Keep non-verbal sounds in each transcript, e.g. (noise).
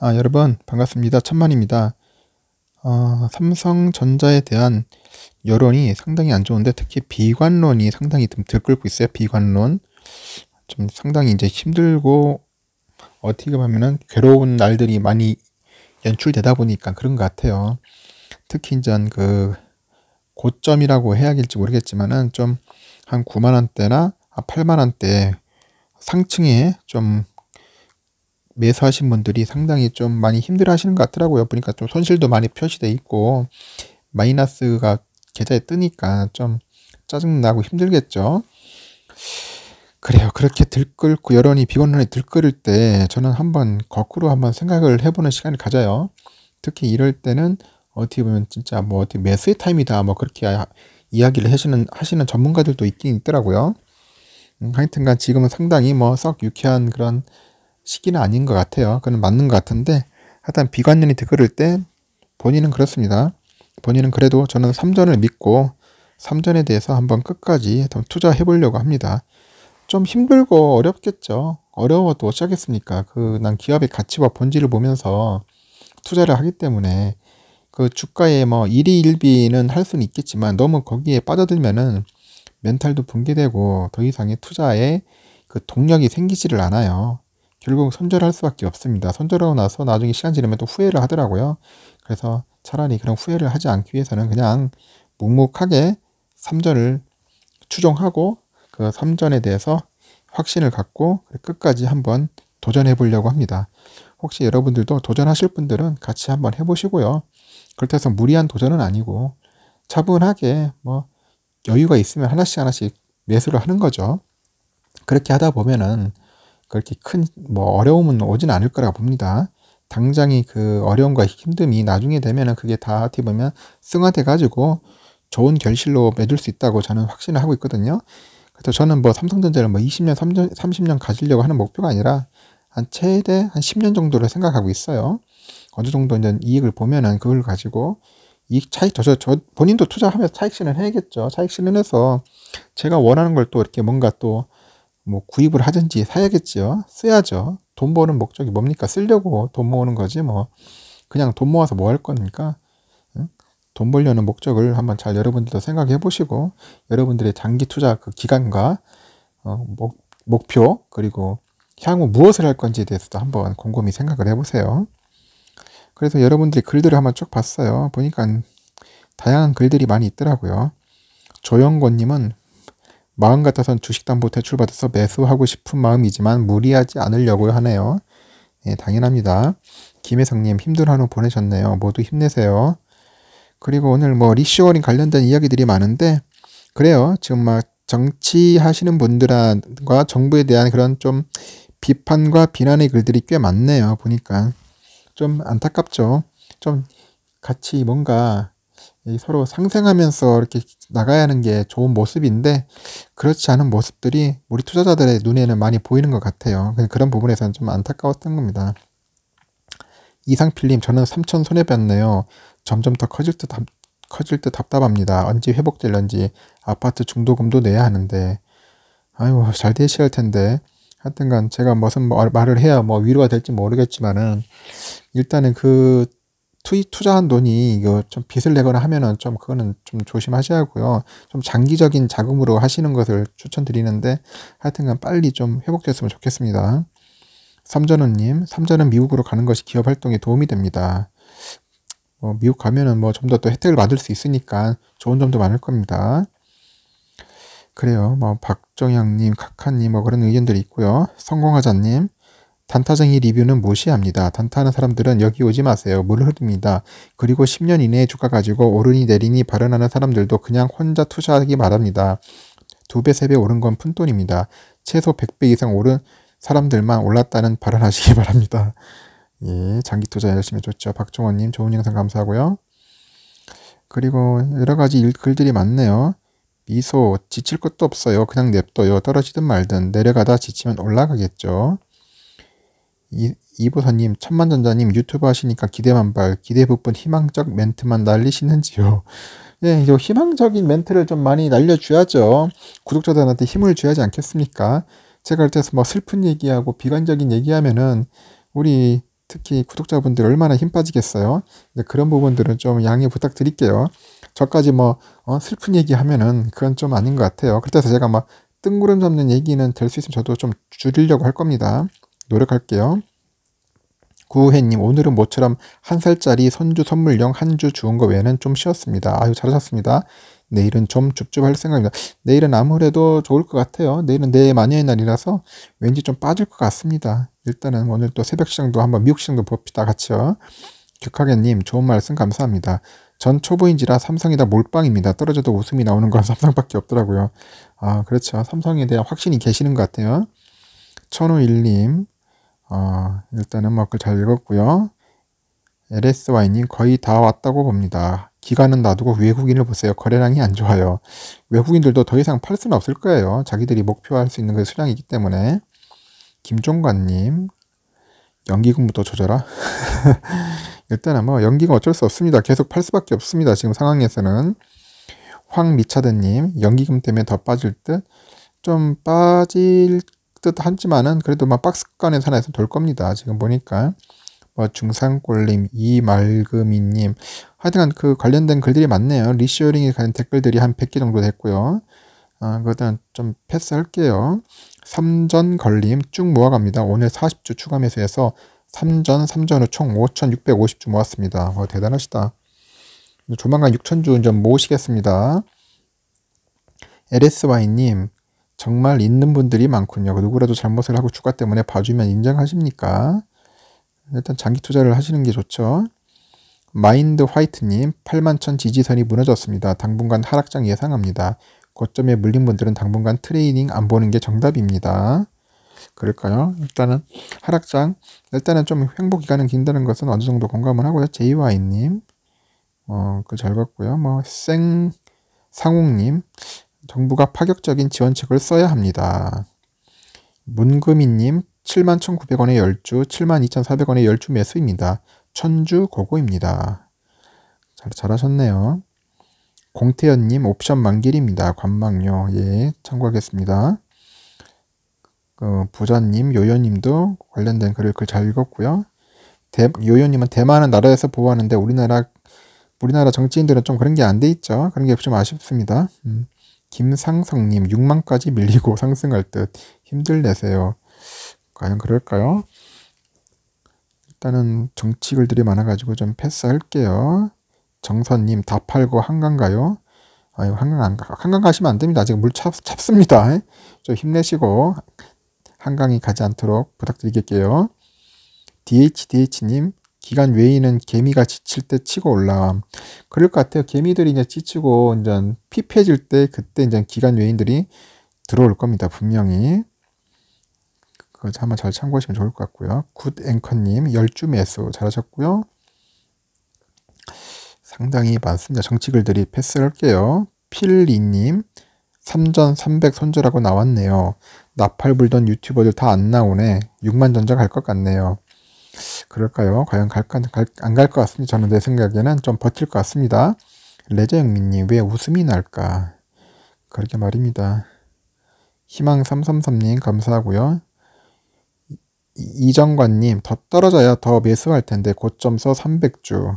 아, 여러분 반갑습니다. 천만입니다. 어, 삼성전자에 대한 여론이 상당히 안 좋은데 특히 비관론이 상당히 좀 들끓고 있어요. 비관론 좀 상당히 이제 힘들고 어떻게 보면은 괴로운 날들이 많이 연출되다 보니까 그런 것 같아요. 특히 이제 그 고점이라고 해야 할지 모르겠지만은 좀 한 9만 원대나 8만 원대 상층에 좀 매수하신 분들이 상당히 좀 많이 힘들어 하시는 것 같더라고요. 보니까 좀 손실도 많이 표시돼 있고 마이너스가 계좌에 뜨니까 좀 짜증나고 힘들겠죠. 그래요. 그렇게 들끓고 여론이 비건론이 들끓을 때 저는 한번 거꾸로 한번 생각을 해보는 시간을 가져요. 특히 이럴 때는 어떻게 보면 진짜 뭐 어떻게 매수의 타임이다 뭐 그렇게 이야기를 하시는 하시는 전문가들도 있긴 있더라고요. 음, 하여튼간 지금은 상당히 뭐 썩 유쾌한 그런 시기는 아닌 것 같아요. 그건 맞는 것 같은데 하여튼 비관년이트 그럴 때 본인은 그렇습니다. 본인은 그래도 저는 삼전을 믿고 삼전에 대해서 한번 끝까지 투자해 보려고 합니다. 좀 힘들고 어렵겠죠. 어려워도 어쩌겠습니까? 그 난 기업의 가치와 본질을 보면서 투자를 하기 때문에 그 주가에 뭐 일이 일비는 할 수는 있겠지만 너무 거기에 빠져들면은 멘탈도 붕괴되고 더 이상의 투자에 그 동력이 생기지를 않아요. 결국 손절할 수밖에 없습니다. 손절하고 나서 나중에 시간 지나면 또 후회를 하더라고요. 그래서 차라리 그런 후회를 하지 않기 위해서는 그냥 묵묵하게 3전을 추종하고 그 3전에 대해서 확신을 갖고 끝까지 한번 도전해 보려고 합니다. 혹시 여러분들도 도전하실 분들은 같이 한번 해보시고요. 그렇다고 무리한 도전은 아니고 차분하게 뭐 여유가 있으면 하나씩 하나씩 매수를 하는 거죠. 그렇게 하다 보면은 그렇게 큰 뭐 어려움은 오진 않을 거라고 봅니다. 당장이 그 어려움과 힘듦이 나중에 되면은 그게 다 어떻게 보면 승화돼 가지고 좋은 결실로 맺을 수 있다고 저는 확신을 하고 있거든요. 그래서 저는 뭐 삼성전자를 뭐 20년, 30년, 30년 가지려고 하는 목표가 아니라 한 최대 한 10년 정도를 생각하고 있어요. 어느 정도 이제 이익을 보면은 그걸 가지고 이익 차익 저저 저, 본인도 투자하면서 차익 실현해야겠죠. 차익 실현해서 제가 원하는 걸 또 이렇게 뭔가 또뭐 구입을 하든지 사야겠죠 써야죠. 돈 버는 목적이 뭡니까? 쓰려고 돈 모으는 거지 뭐 그냥 돈 모아서 뭐 할 겁니까? 돈 벌려는 목적을 한번 잘 여러분들도 생각해 보시고 여러분들의 장기 투자 그 기간과 어, 목, 목표 그리고 향후 무엇을 할 건지에 대해서도 한번 곰곰이 생각을 해보세요. 그래서 여러분들이 글들을 한번 쭉 봤어요. 보니까 다양한 글들이 많이 있더라고요. 조영권님은 마음 같아선 주식담보 대출받아서 매수하고 싶은 마음이지만 무리하지 않으려고 하네요. 예, 당연합니다. 김혜성님 힘든 하루 보내셨네요. 모두 힘내세요. 그리고 오늘 뭐 리쇼어링 관련된 이야기들이 많은데 그래요. 지금 막 정치하시는 분들과 정부에 대한 그런 좀 비판과 비난의 글들이 꽤 많네요. 보니까 좀 안타깝죠. 좀 같이 뭔가 서로 상생하면서 이렇게 나가야 하는 게 좋은 모습인데 그렇지 않은 모습들이 우리 투자자들의 눈에는 많이 보이는 것 같아요. 그런 부분에서는 좀 안타까웠던 겁니다. 이상필님 저는 3천 손해봤네요. 점점 더 커질 듯 답, 커질 듯 답답합니다. 언제 회복될런지 아파트 중도금도 내야 하는데 아유 잘 되셔야 할 텐데 하여튼간 제가 무슨 뭐, 말을 해야 뭐 위로가 될지 모르겠지만은 일단은 그 투입 투자한 돈이 이거 좀 빚을 내거나 하면은 좀 그거는 좀 조심하셔야 하고요. 좀 장기적인 자금으로 하시는 것을 추천드리는데 하여튼간 빨리 좀 회복됐으면 좋겠습니다. 삼전원님, 삼전은 미국으로 가는 것이 기업 활동에 도움이 됩니다. 뭐 미국 가면은 뭐 좀 더 또 혜택을 받을 수 있으니까 좋은 점도 많을 겁니다. 그래요. 뭐 박정향님, 카카님 뭐 그런 의견들이 있고요. 성공하자님, 단타쟁의 리뷰는 무시합니다. 단타하는 사람들은 여기 오지 마세요. 물 흐릅니다. 그리고 10년 이내에 주가 가지고 오르니 내리니 발언하는 사람들도 그냥 혼자 투자하기 말합니다. 두 배, 세 배 오른 건 푼돈입니다. 최소 100배 이상 오른 사람들만 올랐다는 발언하시기 (laughs) 바랍니다. 예, 장기 투자 열심히 좋죠. 박종원님 좋은 영상 감사하고요. 그리고 여러 가지 글들이 많네요. 미소, 지칠 것도 없어요. 그냥 냅둬요. 떨어지든 말든 내려가다 지치면 올라가겠죠. 이보사님, 천만전자님 유튜브 하시니까 기대만발, 기대 부분 희망적 멘트만 날리시는지요? (laughs) 예, 네, 요 희망적인 멘트를 좀 많이 날려줘야죠. 구독자들한테 힘을 줘야지 않겠습니까? 제가 그래서뭐 슬픈 얘기하고 비관적인 얘기하면은 우리 특히 구독자분들 얼마나 힘 빠지겠어요? 그런 부분들은 좀 양해 부탁드릴게요. 저까지 뭐 어, 슬픈 얘기하면은 그건 좀 아닌 것 같아요. 그래서 제가 막 뭐 뜬구름 잡는 얘기는 될 수 있으면 저도 좀 줄이려고 할 겁니다. 노력할게요. 구혜님 오늘은 모처럼 한 살짜리 선주 선물용 한 주 주운 거 외에는 좀 쉬었습니다. 아유 잘하셨습니다. 내일은 좀 줍줍할 생각입니다. 내일은 아무래도 좋을 것 같아요. 내일은 내 마녀의 날이라서 왠지 좀 빠질 것 같습니다. 일단은 오늘 또 새벽 시장도 한번 미국 시장도 봅시다 같이요. 격하게님 좋은 말씀 감사합니다. 전 초보인지라 삼성이다 몰빵입니다. 떨어져도 웃음이 나오는 건 (laughs) 삼성밖에 없더라고요. 아 그렇죠. 삼성에 대한 확신이 계시는 것 같아요. 천호일님 어, 일단 음악을 잘 읽었고요. LSY님 거의 다 왔다고 봅니다. 기간은 놔두고 외국인을 보세요. 거래량이 안 좋아요. 외국인들도 더 이상 팔 수는 없을 거예요. 자기들이 목표할 수 있는 그 수량이기 때문에. 김종관님, 연기금부터 조져라. (laughs) 일단은 뭐 연기가 어쩔 수 없습니다. 계속 팔 수밖에 없습니다. 지금 상황에서는. 황미차드님, 연기금 때문에 더 빠질 듯? 좀 빠질 듯 하지만은 그래도 막 박스권에서 하나에서 돌 겁니다. 지금 보니까. 뭐 중상골님, 이말금이님 하여튼간 그 관련된 글들이 많네요. 리쇼링에 관한 댓글들이 한 100개 정도 됐고요. 아, 어, 그거는 좀 패스할게요. 삼전 걸림 쭉 모아갑니다. 오늘 40주 추가 매수해서 삼전삼전 으로총 5,650주 모았습니다. 와, 대단하시다. 조만간 6,000주 좀 모으시겠습니다. LSY님, 정말 있는 분들이 많군요. 누구라도 잘못을 하고 주가 때문에 봐주면 인정하십니까? 일단 장기 투자를 하시는 게 좋죠. 마인드 화이트님 8 1 0 0 0 지지선이 무너졌습니다. 당분간 하락장 예상합니다. 고점에 물린 분들은 당분간 트레이닝 안 보는 게 정답입니다. 그럴까요? 일단은 하락장 일단은 좀 횡보 기간은 긴다는 것은 어느 정도 공감을 하고요. JY님 어그 잘 봤고요. 뭐 생 상욱님 정부가 파격적인 지원책을 써야 합니다. 문금이님 71,900원의 열주, 72,400원의 열주 매수입니다. 천주 고고입니다. 잘, 잘하셨네요. 공태연님 옵션 만길입니다. 관망요. 예, 참고하겠습니다. 그 부자님, 요요님도 관련된 글을 잘 읽었고요. 대, 요요님은 대만은 나라에서 보호하는데 우리나라 우리나라 정치인들은 좀 그런 게 안 돼 있죠. 그런 게 좀 아쉽습니다. 음. 김상성님 6만까지 밀리고 (laughs) 상승할 듯 힘들 내세요. 과연 그럴까요? 일단은 정치글들이 많아가지고 좀 패스할게요. 정선님 다 팔고 한강 가요. 아유 한강 안 가. 한강 가시면 안 됩니다. 아직 물 찹, 찹습니다. 좀 힘내시고 한강이 가지 않도록 부탁드릴게요 DHDH님 기간 외에는 개미가 지칠 때 치고 올라와. 그럴 것 같아요. 개미들이 이제 지치고 이제 피폐해질 때 그때 이제 기간 외인들이 들어올 겁니다. 분명히. 그거 한번 잘 참고하시면 좋을 것 같고요. 굿 앵커님, 열주 매수 잘하셨고요. 상당히 많습니다. 정치글들이 패스할게요. 필리님, 3전 300 손절하고 나왔네요. 나팔 불던 유튜버들 다 안 나오네. 6만 전자 갈 것 같네요. 그럴까요? 과연 갈까, 안 갈 것 같습니다. 저는 내 생각에는 좀 버틸 것 같습니다. 레저영민님, 왜 웃음이 날까? 그렇게 말입니다. 희망3 3 3님 감사하고요. 이정관님, 더 떨어져야 더 매수할 텐데, 고점서 300주.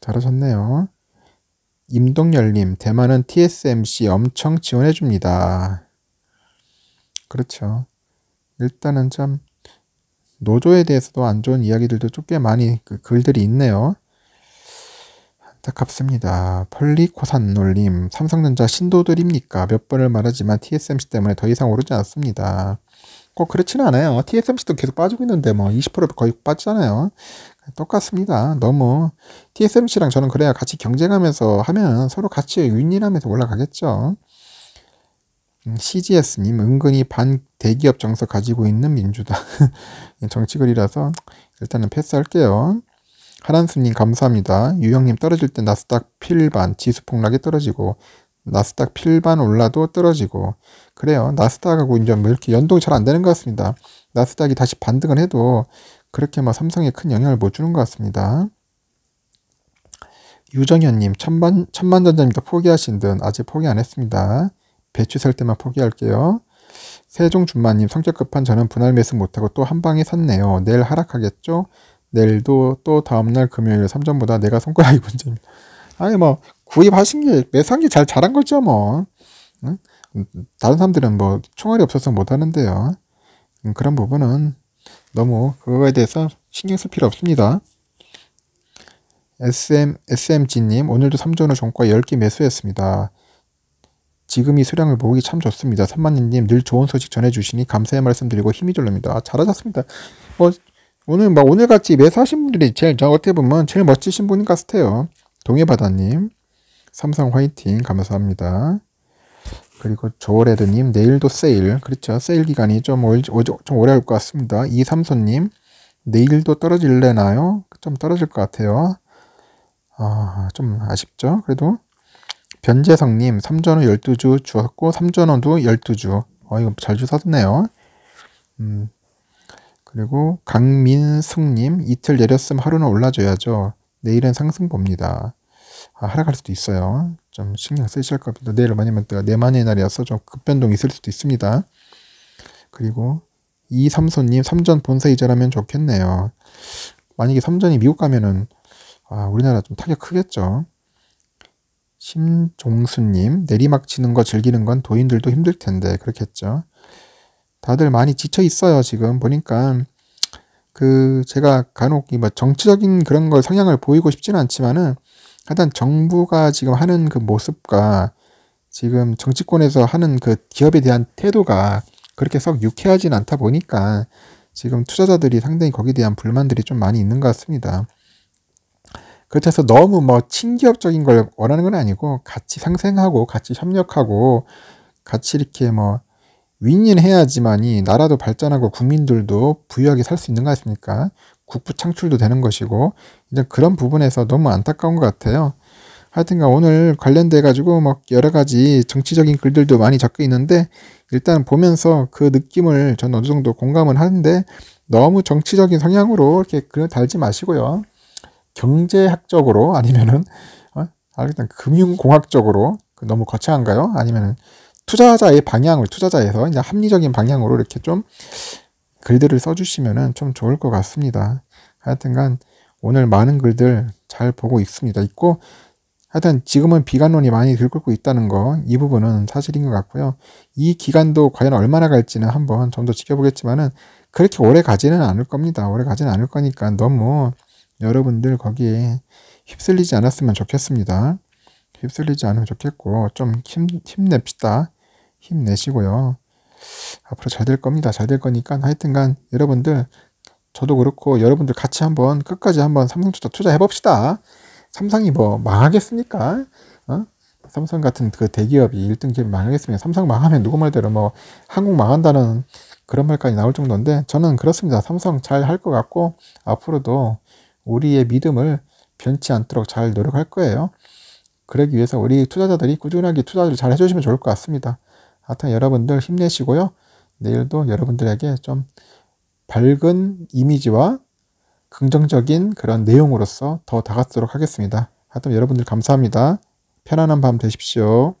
잘하셨네요. 임동열님, 대만은 TSMC 엄청 지원해줍니다. 그렇죠. 일단은 참 노조에 대해서도 안 좋은 이야기들도 꽤 많이 그 글들이 있네요. 안타깝습니다. 펄리코산놀님, 삼성전자 신도들입니까? 몇 번을 말하지만 TSMC 때문에 더 이상 오르지 않습니다. 꼭 그렇지는 않아요. TSMC도 계속 빠지고 있는데 뭐 20% 거의 빠지잖아요. 똑같습니다. 너무 TSMC랑 저는 그래야 같이 경쟁하면서 하면 서로 같이 윈윈하면서 올라가겠죠. CGS님 음, 은근히 반 대기업 정서 가지고 있는 민주당 (laughs) 정치글이라서 일단은 패스할게요. 하란수님 감사합니다. 유형님 떨어질 때 나스닥 필반 지수 폭락이 떨어지고 나스닥 필반 올라도 떨어지고 그래요. 나스닥하고 이제 뭐 이렇게 연동이 잘 안 되는 것 같습니다. 나스닥이 다시 반등을 해도 그렇게 막 뭐 삼성에 큰 영향을 못 주는 것 같습니다. 유정현님 천만 천만전자입니다. 포기하신 듯 아직 포기 안 했습니다. 배추 살 때만 포기할게요. 세종준마님 성격 급한 저는 분할 매수 못하고 또 한 방에 샀네요. 내일 하락하겠죠? 내일도 또 다음날 금요일 3점보다 내가 손가락이 문제입니다. 아니 뭐 구입하신 게 매수한 게잘 잘한 거죠 뭐. 응? 다른 사람들은 뭐 총알이 없어서 못 하는데요. 음, 그런 부분은 너무 그거에 대해서 신경 쓸 필요 없습니다. SM, SMG님 오늘도 3전후 종가 10개 매수했습니다. 지금 이 수량을 보기참 좋습니다. 선만님 늘 좋은 소식 전해주시니 감사의 말씀드리고 힘이 졸립니다 아, 잘하셨습니다. 뭐 오늘 막 오늘같이 매수하신 분들이 제일 저 어떻게 보면 제일 멋지신 분인 것 같아요. 동해바다님 삼성 화이팅 감사합니다. 그리고 조레드님 내일도 세일 그렇죠 세일 기간이 좀, 올, 좀 오래 할것 같습니다. 이삼손님 내일도 떨어질래나요? 좀 떨어질 것 같아요. 아, 좀 아쉽죠. 그래도 변재성님 3전후 12주 주었고 3전후도 12주 어 이거 잘 주셨네요 음, 그리고 강민숙님 이틀 내렸음 하루는 올라줘야죠 내일은 상승 봅니다 아, 하락할 수도 있어요 좀 신경 쓰실 겁니다 내일 아니면 내가 내만의 날이어서 좀 급변동 이 있을 수도 있습니다 그리고 이삼손님 3전 본사 이자라면 좋겠네요 만약에 3전이 미국 가면은 아, 우리나라 좀 타격 크겠죠 심종수님, 내리막 치는 거 즐기는 건 도인들도 힘들 텐데, 그렇겠죠. 다들 많이 지쳐 있어요, 지금 보니까. 그, 제가 간혹 뭐 정치적인 그런 걸 성향을 보이고 싶지는 않지만은, 하여튼 정부가 지금 하는 그 모습과 지금 정치권에서 하는 그 기업에 대한 태도가 그렇게 썩 유쾌하진 않다 보니까 지금 투자자들이 상당히 거기에 대한 불만들이 좀 많이 있는 것 같습니다. 그렇다고 해서 너무 뭐 친기업적인 걸 원하는 건 아니고 같이 상생하고 같이 협력하고 같이 이렇게 뭐 윈윈 해야지만이 나라도 발전하고 국민들도 부유하게 살 수 있는 거 아닙니까? 국부 창출도 되는 것이고 이제 그런 부분에서 너무 안타까운 것 같아요. 하여튼간 오늘 관련돼 가지고 막 뭐 여러 가지 정치적인 글들도 많이 적혀 있는데 일단 보면서 그 느낌을 전 어느 정도 공감은 하는데 너무 정치적인 성향으로 이렇게 글을 달지 마시고요. 경제학적으로 아니면은 어? 아, 일단 금융공학적으로 그 너무 거창한가요? 아니면은 투자자의 방향을 투자자에서 이제 합리적인 방향으로 이렇게 좀 글들을 써주시면은 좀 좋을 것 같습니다. 하여튼간 오늘 많은 글들 잘 보고 있습니다. 있고 하여튼 지금은 비관론이 많이 들끓고 있다는 거 이 부분은 사실인 것 같고요. 이 기간도 과연 얼마나 갈지는 한번 좀 더 지켜보겠지만은 그렇게 오래 가지는 않을 겁니다. 오래 가지는 않을 거니까 너무 여러분들 거기에 휩쓸리지 않았으면 좋겠습니다. 휩쓸리지 않으면 좋겠고 좀 힘, 힘냅시다. 힘내시고요. 앞으로 잘 될 겁니다. 잘 될 거니까 하여튼간 여러분들 저도 그렇고 여러분들 같이 한번 끝까지 한번 삼성전자 투자해 봅시다. 삼성이 뭐 망하겠습니까? 어? 삼성 같은 그 대기업이 1등 기업이 망하겠으면 삼성 망하면 누구 말대로 뭐 한국 망한다는 그런 말까지 나올 정도인데 저는 그렇습니다. 삼성 잘 할 것 같고 앞으로도 우리의 믿음을 변치 않도록 잘 노력할 거예요. 그러기 위해서 우리 투자자들이 꾸준하게 투자를 잘 해주시면 좋을 것 같습니다. 하여튼 여러분들 힘내시고요. 내일도 여러분들에게 좀 밝은 이미지와 긍정적인 그런 내용으로서 더 다가서도록 하겠습니다. 하여튼 여러분들 감사합니다. 편안한 밤 되십시오.